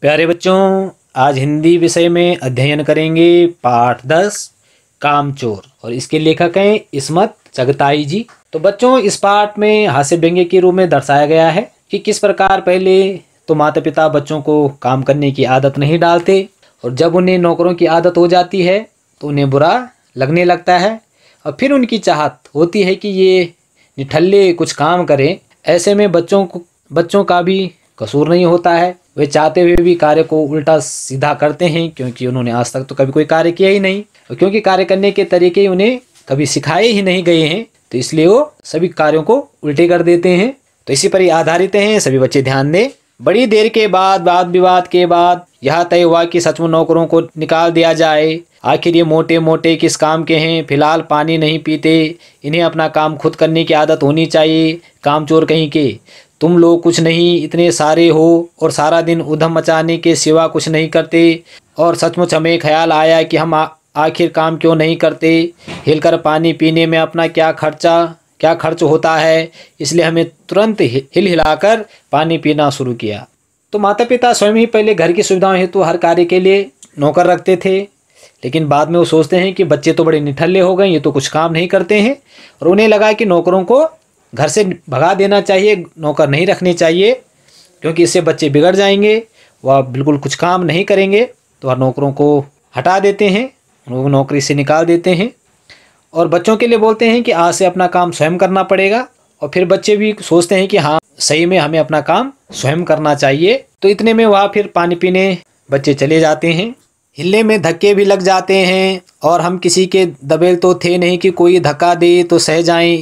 प्यारे बच्चों आज हिंदी विषय में अध्ययन करेंगे पाठ दस कामचोर और इसके लेखक हैं इसमत चगताई जी तो बच्चों इस पाठ में हास्य व्यंग्य के रूप में दर्शाया गया है कि किस प्रकार पहले तो माता पिता बच्चों को काम करने की आदत नहीं डालते और जब उन्हें नौकरों की आदत हो जाती है तो उन्हें बुरा लगने लगता है और फिर उनकी चाहत होती है कि ये निठल्ले कुछ काम करें ऐसे में बच्चों को बच्चों का भी कसूर नहीं होता है वे चाहते हुए भी कार्य को उल्टा सीधा करते हैं क्योंकि उन्होंने आज तक तो कभी कोई कार्य किया ही नहीं और क्योंकि कार्य करने के तरीके उन्हें कभी सिखाए ही नहीं गए हैं तो इसलिए वो सभी कार्यों को उल्टे कर देते हैं तो इसी पर ही आधारित हैं सभी बच्चे ध्यान दें बड़ी देर के बाद वाद विवाद के बाद यह तय हुआ कि सचमुच नौकरों को निकाल दिया जाए आखिर ये मोटे मोटे किस काम के हैं फिलहाल पानी नहीं पीते इन्हें अपना काम खुद करने की आदत होनी चाहिए काम चोर कहीं के तुम लोग कुछ नहीं इतने सारे हो और सारा दिन उधम मचाने के सिवा कुछ नहीं करते और सचमुच हमें ख्याल आया कि हम आखिर काम क्यों नहीं करते हिलकर पानी पीने में अपना क्या खर्चा क्या खर्च होता है इसलिए हमें तुरंत हिल हिलाकर पानी पीना शुरू किया तो माता पिता स्वयं ही पहले घर की सुविधाओं हेतु हर कार्य के लिए नौकर रखते थे लेकिन बाद में वो सोचते हैं कि बच्चे तो बड़े निठल्ले हो गए ये तो कुछ काम नहीं करते हैं और उन्हें लगा कि नौकरों को घर से भगा देना चाहिए नौकर नहीं रखने चाहिए क्योंकि इससे बच्चे बिगड़ जाएंगे वह बिल्कुल कुछ काम नहीं करेंगे तो वह नौकरों को हटा देते हैं उनको नौकरी से निकाल देते हैं और बच्चों के लिए बोलते हैं कि आज से अपना काम स्वयं करना पड़ेगा और फिर बच्चे भी सोचते हैं कि हाँ सही में हमें अपना काम स्वयं करना चाहिए तो इतने में वह फिर पानी पीने बच्चे चले जाते हैं हिलने में धक्के भी लग जाते हैं और हम किसी के दबेल तो थे नहीं कि कोई धक्का दे तो सह जाएं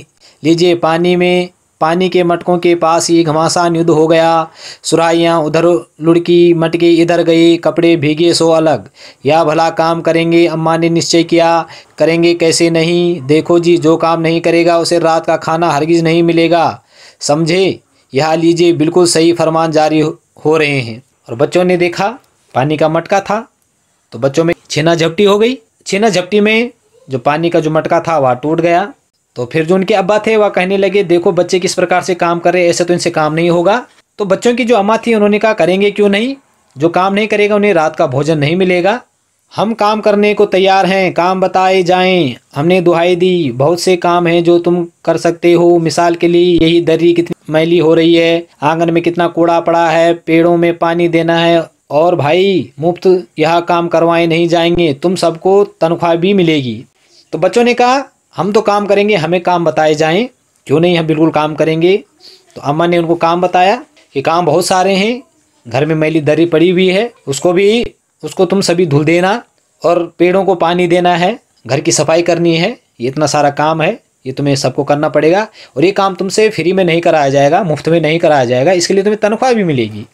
लीजिए पानी में पानी के मटकों के पास ही घमासान युद्ध हो गया सुराइयाँ उधर लुड़की मटके इधर गई कपड़े भीगे सो अलग या भला काम करेंगे अम्मा ने निश्चय किया करेंगे कैसे नहीं देखो जी जो काम नहीं करेगा उसे रात का खाना हरगिज नहीं मिलेगा समझे यह लीजिए बिल्कुल सही फरमान जारी हो रहे हैं और बच्चों ने देखा पानी का मटका था तो बच्चों में छेना झपटी हो गई छेना झपटी में जो पानी का जो मटका था वह टूट गया तो फिर जो उनके अब्बा थे वह कहने लगे देखो बच्चे किस प्रकार से काम कर रहे ऐसे तो इनसे काम नहीं होगा तो बच्चों की जो अम्मा थी उन्होंने कहा करेंगे क्यों नहीं जो काम नहीं करेगा उन्हें रात का भोजन नहीं मिलेगा हम काम करने को तैयार हैं काम बताए जाएं हमने दुहाई दी बहुत से काम हैं जो तुम कर सकते हो मिसाल के लिए यही दर्री कितनी मैली हो रही है आंगन में कितना कूड़ा पड़ा है पेड़ों में पानी देना है और भाई मुफ्त यह काम करवाए नहीं जाएंगे तुम सबको तनख्वाह भी मिलेगी तो बच्चों ने कहा हम तो काम करेंगे हमें काम बताए जाएं क्यों नहीं हम बिल्कुल काम करेंगे तो अम्मा ने उनको काम बताया कि काम बहुत सारे हैं घर में मैली दरी पड़ी हुई है उसको भी उसको तुम सभी धुल देना और पेड़ों को पानी देना है घर की सफाई करनी है ये इतना सारा काम है ये तुम्हें सबको करना पड़ेगा और ये काम तुमसे फ्री में नहीं कराया जाएगा मुफ्त में नहीं कराया जाएगा इसके लिए तुम्हें तनख्वाह भी मिलेगी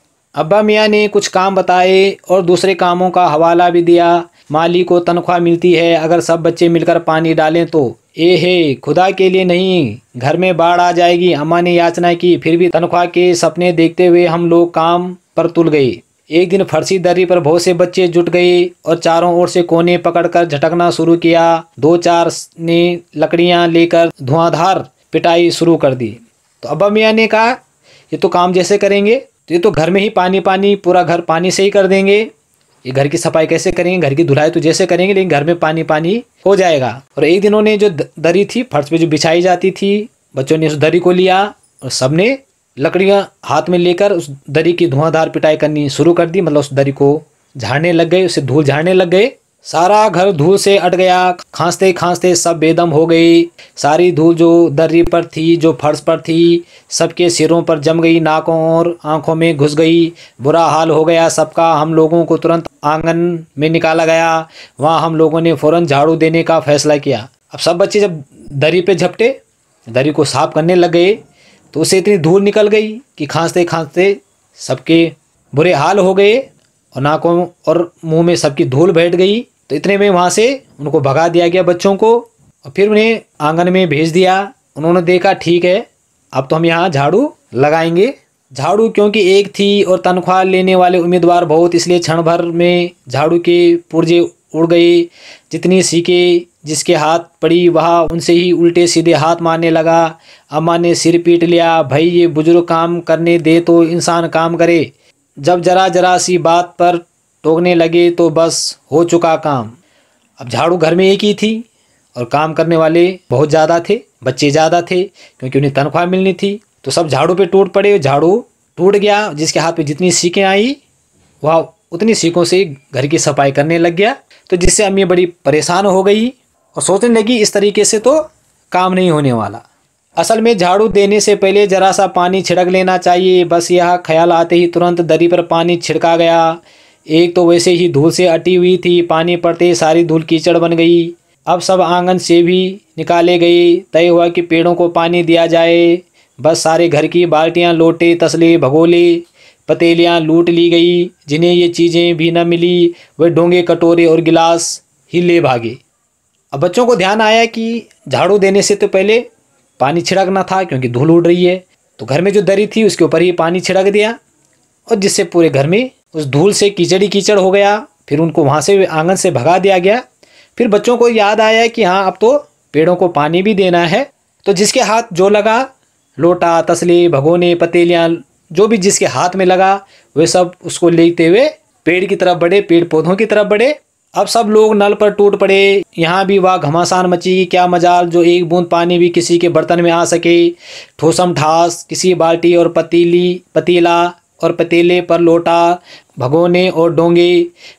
अब्बा मियाँ ने कुछ काम बताए और दूसरे कामों का हवाला भी दिया माली को तनख्वाह मिलती है अगर सब बच्चे मिलकर पानी डालें तो ए हे खुदा के लिए नहीं घर में बाढ़ आ जाएगी अम्मा ने याचना की फिर भी तनख्वाह के सपने देखते हुए हम लोग काम पर तुल गए एक दिन फर्सी दर्री पर बहुत से बच्चे जुट गए और चारों ओर से कोने पकड़कर झटकना शुरू किया दो चार ने लकड़ियां लेकर धुआंधार पिटाई शुरू कर दी तो अब्बा मियाँ ने कहा ये तो काम जैसे करेंगे तो ये तो घर में ही पानी पानी पूरा घर पानी से ही कर देंगे ये घर की सफाई कैसे करेंगे घर की धुलाई तो जैसे करेंगे लेकिन घर में पानी पानी हो जाएगा और एक दिनों ने जो दरी थी फर्श पे जो बिछाई जाती थी बच्चों ने उस दरी को लिया और सबने लकड़ियाँ हाथ में लेकर उस दरी की धुआंधार पिटाई करनी शुरू कर दी मतलब उस दरी को झाड़ने लग गए उसे धूल झाड़ने लग गए सारा घर धूल से अट गया खांसते खांसते सब बेदम हो गई सारी धूल जो दर्री पर थी जो फर्श पर थी सबके सिरों पर जम गई नाकों और आंखों में घुस गई बुरा हाल हो गया सबका हम लोगों को तुरंत आंगन में निकाला गया वहाँ हम लोगों ने फ़ौरन झाड़ू देने का फैसला किया अब सब बच्चे जब दरी पे झपटे दरी को साफ करने लग गए तो उसे इतनी धूल निकल गई कि खांसते खांसते सबके बुरे हाल हो गए और नाकों और मुंह में सबकी धूल बैठ गई तो इतने में वहाँ से उनको भगा दिया गया बच्चों को और फिर उन्हें आंगन में भेज दिया उन्होंने देखा ठीक है अब तो हम यहाँ झाड़ू लगाएंगे झाड़ू क्योंकि एक थी और तनख्वाह लेने वाले उम्मीदवार बहुत इसलिए क्षण भर में झाड़ू के पुर्जे उड़ गए जितनी सीखे जिसके हाथ पड़ी वह उनसे ही उल्टे सीधे हाथ मारने लगा अम्मा ने सिर पीट लिया भाई ये बुजुर्ग काम करने दे तो इंसान काम करे जब जरा जरा सी बात पर टोकने लगे तो बस हो चुका काम अब झाड़ू घर में एक ही थी और काम करने वाले बहुत ज़्यादा थे बच्चे ज़्यादा थे क्योंकि उन्हें तनख्वाह मिलनी थी तो सब झाड़ू पे टूट पड़े झाड़ू टूट गया जिसके हाथ पे जितनी सीखें आई वह उतनी सीखों से घर की सफाई करने लग गया तो जिससे अम्मी बड़ी परेशान हो गई और सोचने लगी इस तरीके से तो काम नहीं होने वाला असल में झाड़ू देने से पहले ज़रा सा पानी छिड़क लेना चाहिए बस यह ख्याल आते ही तुरंत दरी पर पानी छिड़का गया एक तो वैसे ही धूल से अटी हुई थी पानी पड़ते सारी धूल कीचड़ बन गई अब सब आंगन से भी निकाले गए तय हुआ कि पेड़ों को पानी दिया जाए बस सारे घर की बाल्टियाँ लोटे तसले भगोले पतीलियाँ लूट ली गई जिन्हें ये चीज़ें भी न मिली वे डोंगे कटोरे और गिलास ही ले भागे अब बच्चों को ध्यान आया कि झाड़ू देने से तो पहले पानी छिड़कना था क्योंकि धूल उड़ रही है तो घर में जो दरी थी उसके ऊपर ही पानी छिड़क दिया और जिससे पूरे घर में उस धूल से कीचड़ी कीचड़ हो गया फिर उनको वहाँ से आंगन से भगा दिया गया फिर बच्चों को याद आया कि हाँ अब तो पेड़ों को पानी भी देना है तो जिसके हाथ जो लगा लोटा तसली भगोने पतीलियाँ जो भी जिसके हाथ में लगा वे सब उसको लेते हुए पेड़ की तरफ बढ़े पेड़ पौधों की तरफ बढ़े अब सब लोग नल पर टूट पड़े यहाँ भी वाह घमासान मची क्या मजाल जो एक बूंद पानी भी किसी के बर्तन में आ सके ठोसम ठास किसी बाल्टी और पतीली पतीला और पतीले पर लोटा भगोने और डोंगे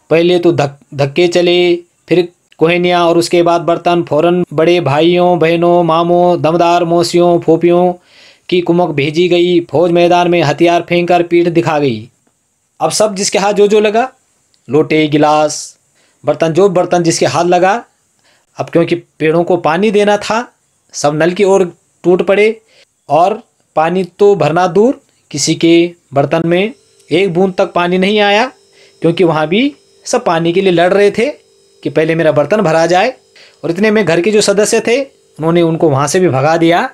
पहले तो धक धक्के चले फिर कोहनिया और उसके बाद बर्तन फौरन बड़े भाइयों बहनों मामों दमदार मौसियों फोपियों की कुमक भेजी गई फौज मैदान में हथियार फेंक कर पीठ दिखा गई अब सब जिसके हाथ जो जो लगा लोटे गिलास बर्तन जो बर्तन जिसके हाथ लगा अब क्योंकि पेड़ों को पानी देना था सब नल की ओर टूट पड़े और पानी तो भरना दूर किसी के बर्तन में एक बूंद तक पानी नहीं आया क्योंकि वहाँ भी सब पानी के लिए लड़ रहे थे कि पहले मेरा बर्तन भरा जाए और इतने में घर के जो सदस्य थे उन्होंने उनको वहाँ से भी भगा दिया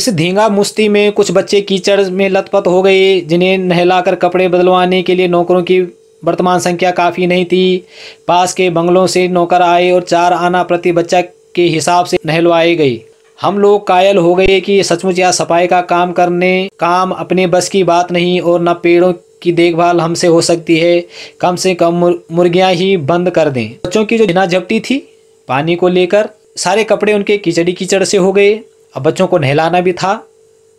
इस धींगा मुश्ती में कुछ बच्चे कीचड़ में लतपत हो गए जिन्हें नहलाकर कपड़े बदलवाने के लिए नौकरों की वर्तमान संख्या काफ़ी नहीं थी पास के बंगलों से नौकर आए और चार आना प्रति बच्चा के हिसाब से नहलवाए गई हम लोग कायल हो गए कि सचमुच या सफाई का काम करने काम अपने बस की बात नहीं और न पेड़ों की देखभाल हमसे हो सकती है कम से कम मुर्गियां ही बंद कर दें बच्चों की जो जिना झपटी थी पानी को लेकर सारे कपड़े उनके कीचड़ी कीचड़ से हो गए अब बच्चों को नहलाना भी था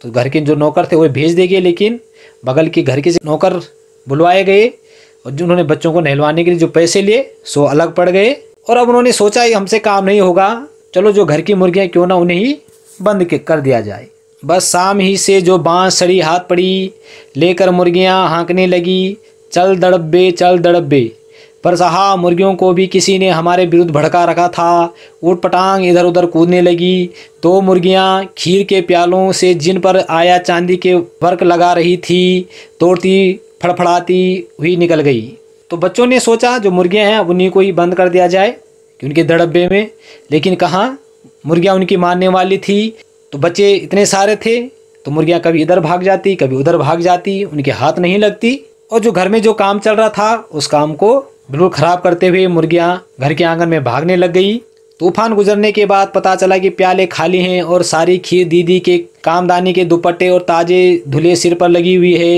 तो घर के जो नौकर थे वो भेज देंगे लेकिन बगल के घर के नौकर बुलवाए गए और जो उन्होंने बच्चों को नहलवाने के लिए जो पैसे लिए सो अलग पड़ गए और अब उन्होंने सोचा ये हमसे काम नहीं होगा चलो जो घर की मुर्गियाँ क्यों ना उन्हें ही बंद के कर दिया जाए बस शाम ही से जो बाँस सड़ी हाथ पड़ी लेकर मुर्गियाँ हाँकने लगी चल दड़ब्बे चल दड़ब्बे पर सहा मुर्गियों को भी किसी ने हमारे विरुद्ध भड़का रखा था ऊट पटांग इधर उधर कूदने लगी तो मुर्गियाँ खीर के प्यालों से जिन पर आया चांदी के वर्क लगा रही थी तोड़ती फड़फड़ाती हुई निकल गई तो बच्चों ने सोचा जो मुर्गियाँ हैं उन्हीं को ही बंद कर दिया जाए कि उनके दड़बे में लेकिन कहाँ मुर्गियाँ उनकी मारने वाली थी तो बच्चे इतने सारे थे तो मुर्गियाँ कभी इधर भाग जाती कभी उधर भाग जाती उनके हाथ नहीं लगती और जो घर में जो काम चल रहा था उस काम को बिल्कुल ख़राब करते हुए मुर्गियाँ घर के आंगन में भागने लग गई तूफान गुजरने के बाद पता चला कि प्याले खाली हैं और सारी खीर दीदी के कामदानी के दुपट्टे और ताजे धुले सिर पर लगी हुई है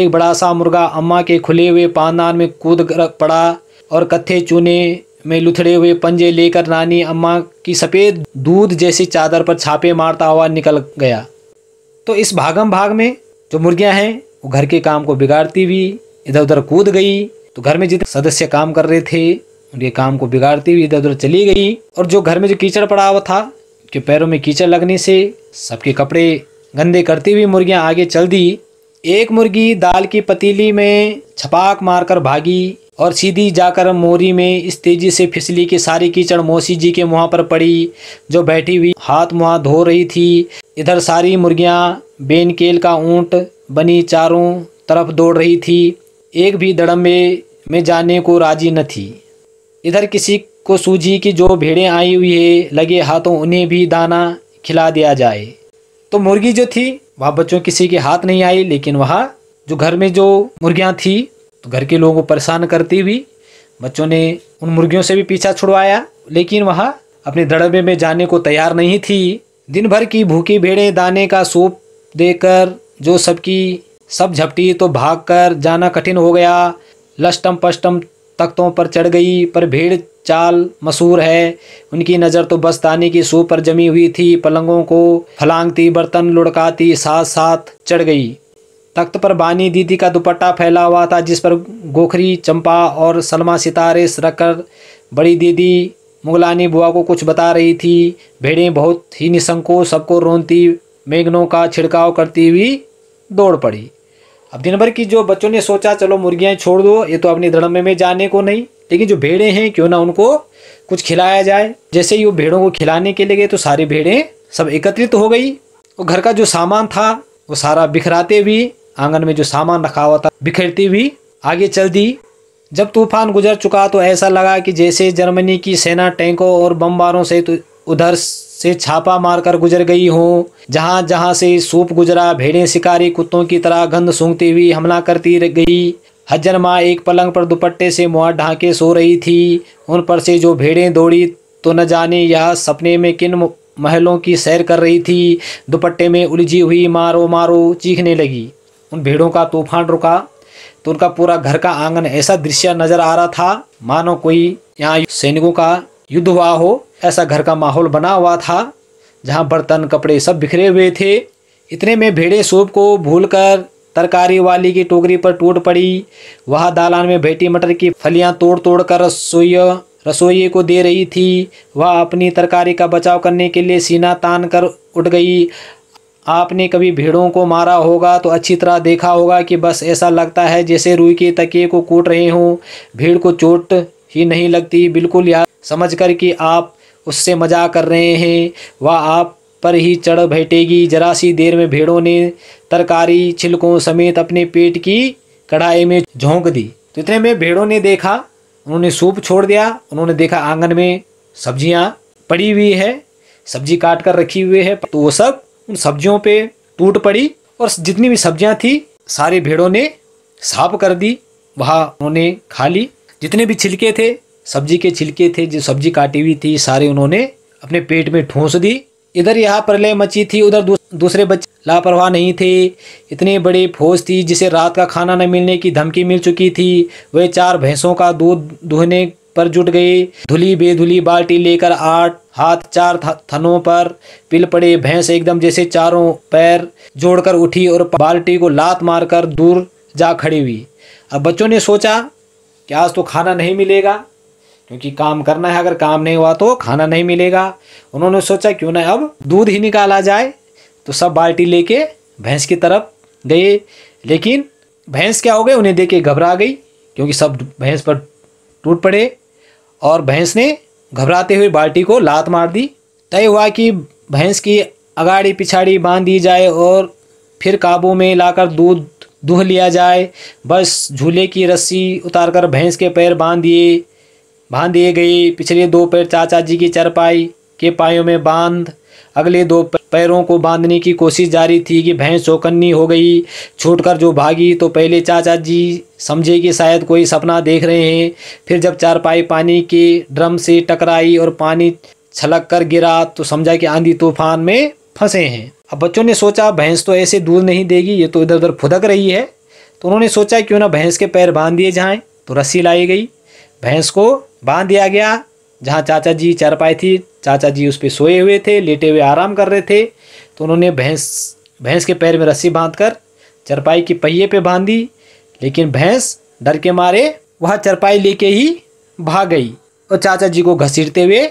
एक बड़ा सा मुर्गा अम्मा के खुले हुए पानदान में कूद पड़ा और कत्थे चूने में लुथड़े हुए पंजे लेकर नानी अम्मा की सफ़ेद दूध जैसी चादर पर छापे मारता हुआ निकल गया तो इस भागम भाग में जो मुर्गियां हैं वो घर के काम को बिगाड़ती हुई इधर उधर कूद गई तो घर में जितने सदस्य काम कर रहे थे उनके काम को बिगाड़ती हुई इधर उधर चली गई और जो घर में जो कीचड़ पड़ा हुआ था उनके पैरों में कीचड़ लगने से सबके कपड़े गंदे करती हुई मुर्गियाँ आगे चल दी एक मुर्गी दाल की पतीली में छपाक मारकर भागी और सीधी जाकर मोरी में इस तेजी से फिसली कि सारी कीचड़ मौसी जी के मुँह पर पड़ी जो बैठी हुई हाथ मुहा धो रही थी इधर सारी मुर्गियाँ बेनकेल का ऊँट बनी चारों तरफ दौड़ रही थी एक भी दड़म्बे में जाने को राजी न थी इधर किसी को सूझी कि जो भेड़ें आई हुई है लगे हाथों उन्हें भी दाना खिला दिया जाए तो मुर्गी जो थी वह बच्चों किसी के हाथ नहीं आई लेकिन वहाँ जो घर में जो मुर्गियाँ थी तो घर के लोगों को परेशान करती हुई बच्चों ने उन मुर्गियों से भी पीछा छुड़वाया लेकिन वह अपने दड़बे में जाने को तैयार नहीं थी दिन भर की भूखी भेड़ें दाने का सूप देकर जो सबकी सब झपटी तो भाग कर जाना कठिन हो गया लष्टम पष्टम तख्तों पर चढ़ गई पर भीड़ चाल मशहूर है उनकी नज़र तो बस दाने की सूप पर जमी हुई थी पलंगों को फलांगती बर्तन लुढ़काती साथ साथ चढ़ गई तख्त पर बानी दीदी का दुपट्टा फैला हुआ था जिस पर गोखरी चंपा और सलमा सितारे रखकर बड़ी दीदी मुगलानी बुआ को कुछ बता रही थी भेड़ें बहुत ही निसंकोच सबको रोनती मेघनों का छिड़काव करती हुई दौड़ पड़ी अब दिन भर की जो बच्चों ने सोचा चलो मुर्गियाँ छोड़ दो ये तो अपने धर्म में जाने को नहीं लेकिन जो भेड़े हैं क्यों ना उनको कुछ खिलाया जाए जैसे ही वो भेड़ों को खिलाने के लिए गए तो सारी भेड़ें सब एकत्रित हो गई और घर का जो सामान था वो सारा बिखराते हुए आंगन में जो सामान रखा हुआ था बिखरती हुई आगे चल दी जब तूफान गुजर चुका तो ऐसा लगा कि जैसे जर्मनी की सेना टैंकों और बमबारों से तो उधर से छापा मारकर गुजर गई हो जहाँ जहाँ से सूप गुजरा भेड़ें शिकारी कुत्तों की तरह गंध सूंघती हुई हमला करती गई हजर माँ एक पलंग पर दुपट्टे से मुआ ढाके सो रही थी उन पर से जो भेड़ें दौड़ी तो न जाने यह सपने में किन महलों की सैर कर रही थी दुपट्टे में उलझी हुई मारो मारो चीखने लगी उन भेड़ों का तूफान रुका तो उनका पूरा घर का आंगन ऐसा दृश्य नजर आ रहा था मानो कोई यहाँ सैनिकों का युद्ध हुआ हो ऐसा घर का माहौल बना हुआ था जहाँ बर्तन कपड़े सब बिखरे हुए थे इतने में भेड़े सूप को भूलकर तरकारी वाली की टोकरी पर टूट पड़ी वह दालान में बैठी मटर की फलियाँ तोड़ तोड़ कर रसोई रसोई को दे रही थी वह अपनी तरकारी का बचाव करने के लिए सीना तान कर उठ गई आपने कभी भेड़ों को मारा होगा तो अच्छी तरह देखा होगा कि बस ऐसा लगता है जैसे रुई के तकिए को कूट रहे हों भीड़ को चोट ही नहीं लगती बिल्कुल याद समझ कर कि आप उससे मजाक कर रहे हैं वह आप पर ही चढ़ बैठेगी जरा सी देर में भेड़ों ने तरकारी छिलकों समेत अपने पेट की कढ़ाई में झोंक दी तो इतने में भेड़ों ने देखा उन्होंने सूप छोड़ दिया उन्होंने देखा आंगन में सब्जियां पड़ी हुई है सब्जी काट कर रखी हुई है तो वो सब उन सब्जियों पे टूट पड़ी और जितनी भी सब्जियां थी सारे भेड़ों ने साफ कर दी वहाँ उन्होंने खा ली जितने भी छिलके थे सब्जी के छिलके थे जो सब्जी काटी हुई थी सारे उन्होंने अपने पेट में ठूंस दी इधर यहाँ प्रलय मची थी उधर दूसरे बच्चे लापरवाह नहीं थे इतने बड़ी फौज थी जिसे रात का खाना न मिलने की धमकी मिल चुकी थी वे चार भैंसों का दूध दुहने पर जुट गए धुली बेधुली बाल्टी लेकर आठ हाथ चार थनों पर पिल पड़े भैंस एकदम जैसे चारों पैर जोड़कर उठी और बाल्टी को लात मारकर दूर जा खड़ी हुई अब बच्चों ने सोचा कि आज तो खाना नहीं मिलेगा क्योंकि काम करना है अगर काम नहीं हुआ तो खाना नहीं मिलेगा उन्होंने सोचा क्यों ना अब दूध ही निकाला जाए तो सब बाल्टी लेके भैंस की तरफ गए लेकिन भैंस क्या हो गए उन्हें देख के घबरा गई क्योंकि सब भैंस पर टूट पड़े और भैंस ने घबराते हुए बाल्टी को लात मार दी तय हुआ कि भैंस की अगाड़ी पिछाड़ी बांध दी जाए और फिर काबू में लाकर दूध दूह लिया जाए बस झूले की रस्सी उतारकर भैंस के पैर बांध दिए बांध दिए गए पिछले दो पैर चाचा जी की चरपाई के पायों में बांध अगले दो पैरों को बांधने की कोशिश जारी थी कि भैंस चौकन्नी हो गई छूटकर जो भागी तो पहले चाचा जी समझे कि शायद कोई सपना देख रहे हैं फिर जब चारपाई पानी के ड्रम से टकराई और पानी छलक कर गिरा तो समझा कि आंधी तूफान में फंसे हैं अब बच्चों ने सोचा भैंस तो ऐसे दूध नहीं देगी ये तो इधर उधर फुदक रही है तो उन्होंने सोचा क्यों ना भैंस के पैर बांध दिए जाएँ तो रस्सी लाई गई भैंस को बांध दिया गया जहाँ चाचा जी चरपाई थी चाचा जी उस पर सोए हुए थे लेटे हुए आराम कर रहे थे तो उन्होंने भैंस भैंस के पैर में रस्सी बांध कर चरपाई के पहिए पे बांध दी लेकिन भैंस डर के मारे वह चरपाई लेके ही भाग गई और चाचा जी को घसीटते हुए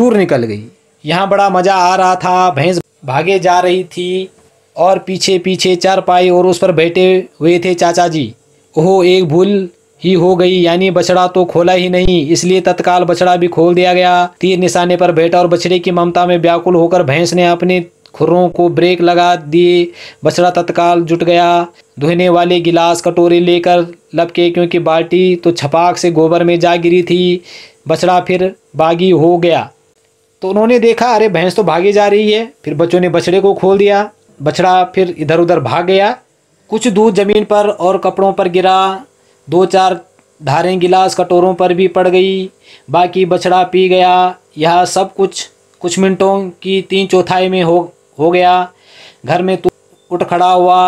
दूर निकल गई यहाँ बड़ा मज़ा आ रहा था भैंस भागे जा रही थी और पीछे पीछे चरपाई और उस पर बैठे हुए थे चाचा जी ओहो एक भूल ही हो गई यानी बछड़ा तो खोला ही नहीं इसलिए तत्काल बछड़ा भी खोल दिया गया तीर निशाने पर बैठा और बछड़े की ममता में व्याकुल होकर भैंस ने अपने खुर्रों को ब्रेक लगा दिए बछड़ा तत्काल जुट गया धोने वाले गिलास कटोरे लेकर लपके क्योंकि बाल्टी तो छपाक से गोबर में जा गिरी थी बछड़ा फिर बागी हो गया तो उन्होंने देखा अरे भैंस तो भागी जा रही है फिर बच्चों ने बछड़े को खोल दिया बछड़ा फिर इधर उधर भाग गया कुछ दूध जमीन पर और कपड़ों पर गिरा दो चार धारें गिलास कटोरों पर भी पड़ गई बाकी बछड़ा पी गया यह सब कुछ कुछ मिनटों की तीन चौथाई में हो हो गया घर में उठ खड़ा हुआ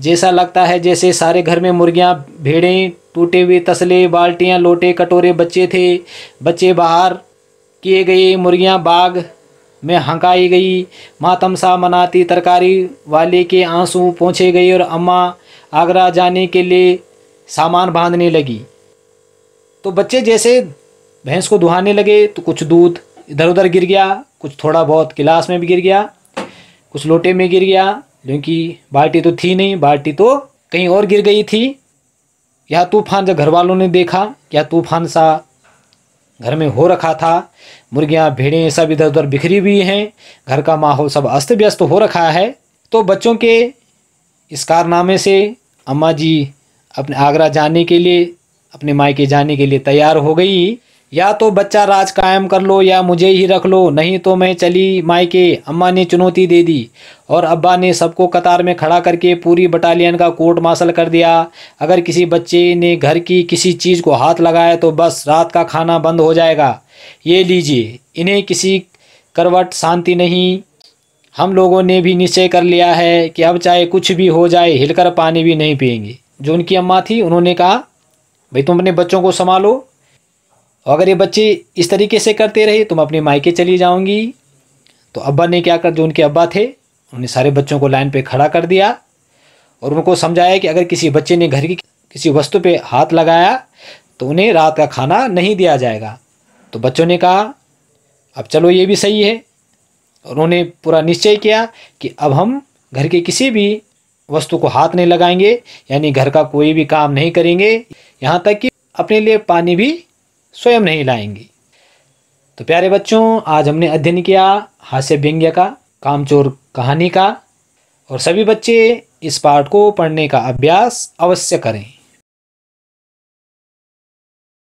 जैसा लगता है जैसे सारे घर में मुर्गियां भेड़ें टूटे हुए तसले बाल्टियां लोटे कटोरे बच्चे थे बच्चे बाहर किए गए मुर्गियां बाग में हंकाई गई मातम सा मनाती तरकारी वाले के आंसू पहुँचे गए और अम्मा आगरा जाने के लिए सामान बांधने लगी तो बच्चे जैसे भैंस को दुहाने लगे तो कुछ दूध इधर उधर गिर गया कुछ थोड़ा बहुत गिलास में भी गिर गया कुछ लोटे में गिर गया क्योंकि बाल्टी तो थी नहीं बाल्टी तो कहीं और गिर गई थी यह तूफान जब घर वालों ने देखा यह तूफान सा घर में हो रखा था मुर्गियाँ भेड़ें सब इधर उधर बिखरी हुई हैं घर का माहौल सब अस्त व्यस्त हो रखा है तो बच्चों के इस कारनामे से अम्मा जी अपने आगरा जाने के लिए अपने मायके जाने के लिए तैयार हो गई या तो बच्चा राज कायम कर लो या मुझे ही रख लो नहीं तो मैं चली मायके अम्मा ने चुनौती दे दी और अब्बा ने सबको कतार में खड़ा करके पूरी बटालियन का कोर्ट मार्शल कर दिया अगर किसी बच्चे ने घर की किसी चीज़ को हाथ लगाया तो बस रात का खाना बंद हो जाएगा ये लीजिए इन्हें किसी करवट शांति नहीं हम लोगों ने भी निश्चय कर लिया है कि अब चाहे कुछ भी हो जाए हिलकर पानी भी नहीं पियेंगे जो उनकी अम्मा थी उन्होंने कहा भाई तुम अपने बच्चों को संभालो और अगर ये बच्चे इस तरीके से करते रहे तुम अपने मायके चली जाओगी तो अब्बा ने क्या कर जो उनके अब्बा थे उन्होंने सारे बच्चों को लाइन पे खड़ा कर दिया और उनको समझाया कि अगर किसी बच्चे ने घर की किसी वस्तु पे हाथ लगाया तो उन्हें रात का खाना नहीं दिया जाएगा तो बच्चों ने कहा अब चलो ये भी सही है और उन्होंने पूरा निश्चय किया कि अब हम घर के किसी भी वस्तु को हाथ नहीं लगाएंगे यानी घर का कोई भी काम नहीं करेंगे यहाँ तक कि अपने लिए पानी भी स्वयं नहीं लाएंगे तो प्यारे बच्चों आज हमने अध्ययन किया हास्य व्यंग्य का कामचोर कहानी का और सभी बच्चे इस पाठ को पढ़ने का अभ्यास अवश्य करें